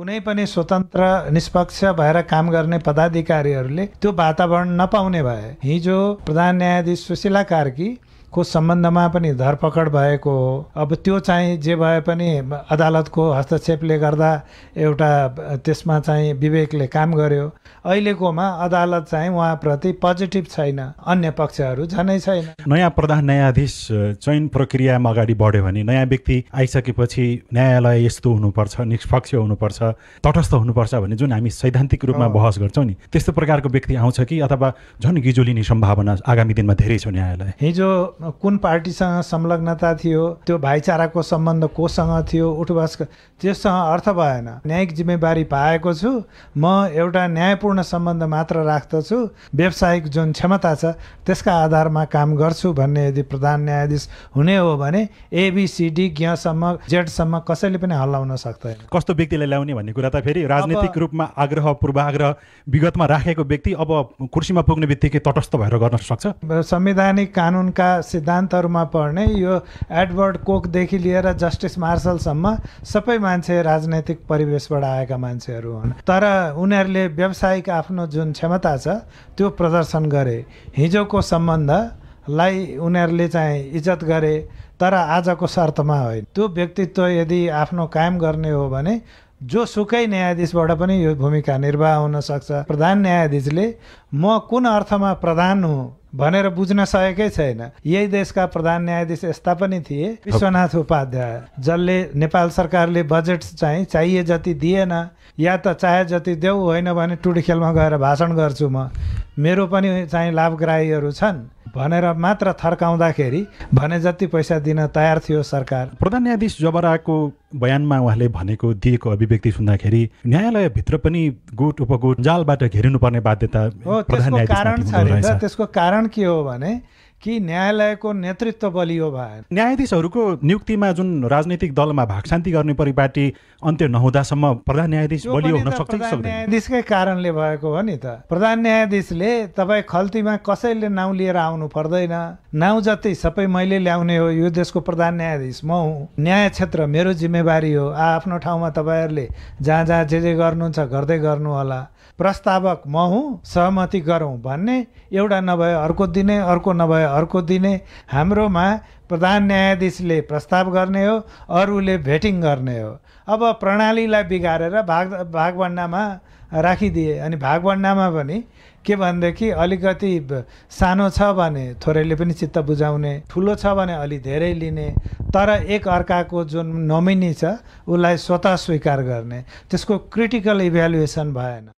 कुनै पनि स्वतन्त्र निष्पक्ष भएर काम गर्ने पदाधिकारीहरूले त्यो वातावरण नपाउने भए हिजो प्रधान न्यायाधीश सुशीला कार्की को सम्बन्धमा पनि धरपकड भएको हो अब त्यो चाहिँ जे भए पनि अदालतको हस्तक्षेपले गर्दा एउटा त्यसमा चाहिँ विवेकले काम गर्यो अहिलेकोमा अदालत चाहिँ उहाँप्रति पोजिटिभ छैन अन्य पक्षहरू झनै छैन नयाँ प्रधान न्यायाधीश चयन प्रक्रियामा अगाडि बढ्यो भने नयाँ व्यक्ति आइसकेपछि न्यायालय यस्तो हुनुपर्छ निष्पक्ष हुनुपर्छ तटस्थ हुनुपर्छ भने जुन हामी सैद्धान्तिक रूपमा बहस गर्छौँ नि त्यस्तो प्रकारको व्यक्ति आउँछ कि अथवा झन् गिजुलिने सम्भावना आगामी दिनमा धेरै छ न्यायालय हिजो कुन पार्टीसँग संलग्नता थियो त्यो भाइचाराको सम्बन्ध कोसँग थियो उठवास त्यससँग अर्थ भएन न्यायिक जिम्मेवारी पाएको छु म एउटा न्यायपूर्ण सम्बन्ध मात्र राख्दछु व्यावसायिक जुन क्षमता छ त्यसका आधारमा काम गर्छु भन्ने यदि प्रधान न्यायाधीश हुने हो भने एबिसिडी ज्ञसम्म जेडसम्म कसैले पनि हल्लाउन सक्दैन कस्तो व्यक्तिलाई ल्याउने भन्ने कुरा त फेरि राजनीतिक रूपमा आग्रह पूर्वाग्रह विगतमा राखेको व्यक्ति अब कुर्सीमा पुग्ने बित्तिकै तटस्थ भएर गर्न सक्छ संवैधानिक कानुनका सिद्धान्तहरूमा पढ्ने यो एडवर्ड कोकदेखि लिएर जस्टिस मार्सलसम्म सबै मान्छे राजनैतिक परिवेशबाट आएका मान्छेहरू हुन् तर उनीहरूले व्यावसायिक आफ्नो जुन क्षमता छ त्यो प्रदर्शन गरे हिजोको सम्बन्धलाई उनीहरूले चाहिँ इज्जत गरे तर आजको शर्तमा होइन त्यो व्यक्तित्व यदि आफ्नो काम गर्ने हो भने जो सुकै न्यायाधीशबाट पनि यो भूमिका निर्वाह हुन सक्छ प्रधान न्यायाधीशले म कुन अर्थमा प्रधान हुँ भनेर बुझ्न सकेकै छैन यही देशका प्रधान न्यायाधीश यस्ता पनि थिए विश्वनाथ उपाध्याय जसले नेपाल सरकारले बजेट चाहिँ चाहिए जति दिएन या त चाहे जति देऊ होइन भने टुडी खेलमा गएर भाषण गर्छु म मेरो पनि चाहिँ लाभग्राहीहरू छन् भनेर मात्र थर्काउँदाखेरि भने जति पैसा दिन तयार थियो सरकार प्रधान न्यायाधीश जबराको बयानमा उहाँले भनेको दिएको अभिव्यक्ति सुन्दाखेरि न्यायालयभित्र पनि गुट उपगुट जालबाट घेरिनुपर्ने बाध्यता हो त्यसको कारण छ त्यसको कारण के हो भने कि न्यायालयको नेतृत्व बलियो भए न्यायाधीशहरूको नियुक्तिमा जुन राजनैतिक दलमा भागशान्ति गर्ने परिपाटी अन्त्य नहुँदासम्म प्रधान न्यायाधीश बलियो हुन सक्छ न्यायाधीशकै कारणले भएको हो नि त प्रधान न्यायाधीशले तपाईँ खल्तीमा कसैले नाउँ लिएर आउनु पर्दैन नाउँ जति सबै मैले ल्याउने हो यो देशको प्रधान न्यायाधीश म हुँ न्याय क्षेत्र मेरो जिम्मेवारी हो आ आफ्नो ठाउँमा तपाईँहरूले जहाँ जहाँ जे जे गर्नुहुन्छ गर्दै गर्नु होला प्रस्तावक म हुँ सहमति गरौँ भन्ने एउटा नभए अर्को दिनै अर्को नभए अर्को दिने हाम्रोमा प्रधान न्यायाधीशले प्रस्ताव गर्ने हो अरूले भेटिङ गर्ने हो अब प्रणालीलाई बिगारेर भाग भागभन्डामा राखिदिए अनि भागभन्डामा पनि के भनेदेखि अलिकति सानो छ भने थोरैले पनि चित्त बुझाउने ठुलो छ भने अलि धेरै लिने तर एक अर्काको जुन नोमिनी छ उसलाई स्वतः स्वीकार गर्ने त्यसको क्रिटिकल इभ्यालुएसन भएन